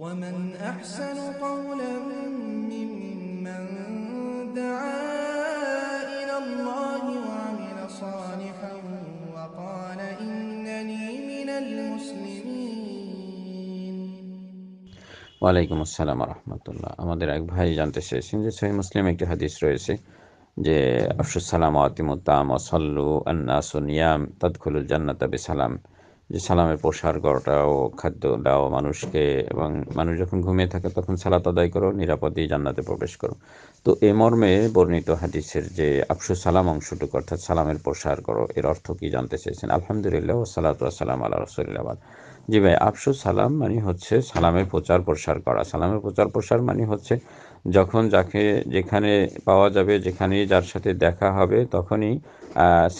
ومن أحسن قولا ممن دعا إلى الله وعمل صالحا وقال إنني من المسلمين وعليكم السلام ورحمة الله أما در أكبر هاي جانت السيسين جي سوي مسلم اكتو حديث رويسي جي أفشو السلام واتمو تام وصلو الناس نيام تدخل الجنة بسلام যে সালামের প্রসার করাটাও খাদ্য দাও মানুষকে এবং মানুষ যখন ঘুমিয়ে থাকে তখন সালাত আদায় করো নিরাপদেই জান্নাতে প্রবেশ করো তো এ মর্মে বর্ণিত হাদিসের যে আফসু সালাম অংশটুকু অর্থাৎ সালামের প্রসার করো এর অর্থ কি জানতে চেয়েছেন আলহামদুলিল্লাহ সালাতাম আল্লাহ রসুল্লাবাদ জি ভাই আফসু সালাম মানে হচ্ছে সালামের প্রচার প্রসার করা সালামের প্রচার প্রসার মানে হচ্ছে যখন যাকে যেখানে পাওয়া যাবে যেখানেই যার সাথে দেখা হবে তখনই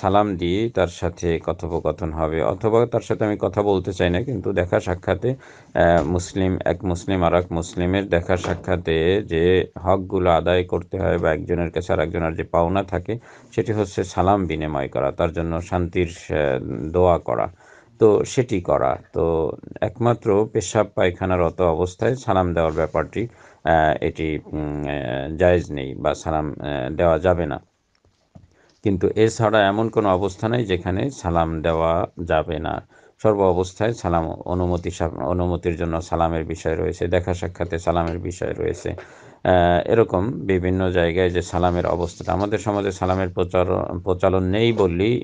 সালাম দিয়ে তার সাথে কথোপকথন হবে অথবা তার সাথে আমি কথা বলতে চাই না কিন্তু দেখা সাক্ষাতে মুসলিম এক মুসলিম আর এক মুসলিমের দেখা সাক্ষাতে যে হকগুলো আদায় করতে হয় বা একজনের কাছে আর একজনের যে পাওনা থাকে সেটি হচ্ছে সালাম বিনিময় করা তার জন্য শান্তির দোয়া করা তো সেটি করা তো একমাত্র পেশাব পায়খানার অত অবস্থায় সালাম দেওয়ার ব্যাপারটি এটি জায়েজ নেই বা সালাম দেওয়া যাবে না কিন্তু এছাড়া এমন কোনো অবস্থা নেই যেখানে সালাম দেওয়া যাবে না সর্ব অবস্থায় সালাম অনুমতি অনুমতির জন্য সালামের বিষয় রয়েছে দেখা সাক্ষাতে সালামের বিষয় রয়েছে এরকম বিভিন্ন জায়গায় যে সালামের অবস্থাটা আমাদের সমাজে সালামের প্রচার প্রচলন নেই বললেই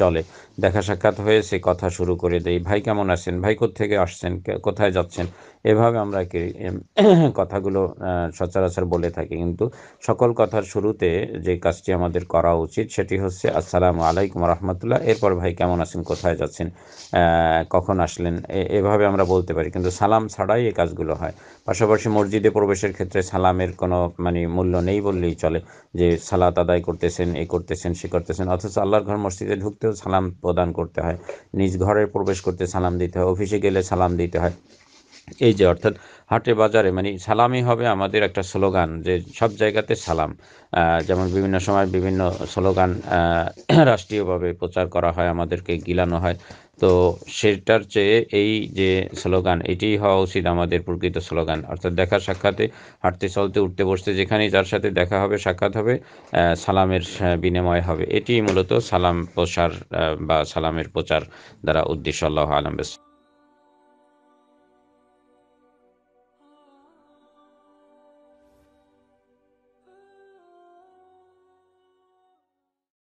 চলে দেখা সাক্ষাৎ হয়ে সে কথা শুরু করে দেয় ভাই কেমন আছেন ভাই থেকে আসছেন কোথায় যাচ্ছেন এভাবে আমরা কথাগুলো সচরাচর বলে থাকি কিন্তু সকল কথার শুরুতে যে কাজটি আমাদের করা উচিত সেটি হচ্ছে আসসালামু আলাইকুম রহমতুল্লাহ এরপর ভাই কেমন আছেন কোথায় যাচ্ছেন কখন আসলেন এভাবে আমরা বলতে পারি কিন্তু সালাম ছাড়াই এই কাজগুলো হয় পাশাপাশি মসজিদে প্রবেশের ক্ষেত্রে সালামের ইসলামের কোনো মানে মূল্য নেই বললেই চলে যে সালাত আদায় করতেছেন এ করতেছেন সে করতেছেন অথচ আল্লাহর ঘর মসজিদে ঢুকতেও সালাম প্রদান করতে হয় নিজ ঘরে প্রবেশ করতে সালাম দিতে হয় অফিসে গেলে সালাম দিতে হয় এই যে অর্থাৎ হাটে বাজারে মানে সালামই হবে আমাদের একটা স্লোগান যে সব জায়গাতে সালাম যেমন বিভিন্ন সময় বিভিন্ন স্লোগান রাষ্ট্রীয়ভাবে প্রচার করা হয় আমাদেরকে গিলানো হয় তো সেটার চেয়ে এই যে স্লোগান এটি হওয়া উচিত আমাদের প্রকৃত স্লোগান অর্থাৎ দেখা সাক্ষাতে হাঁটতে চলতে উঠতে বসতে যেখানেই যার সাথে দেখা হবে সাক্ষাৎ হবে সালামের বিনিময় হবে এটি মূলত সালাম প্রসার বা সালামের প্রচার দ্বারা উদ্দেশ্য আল্লাহ আলম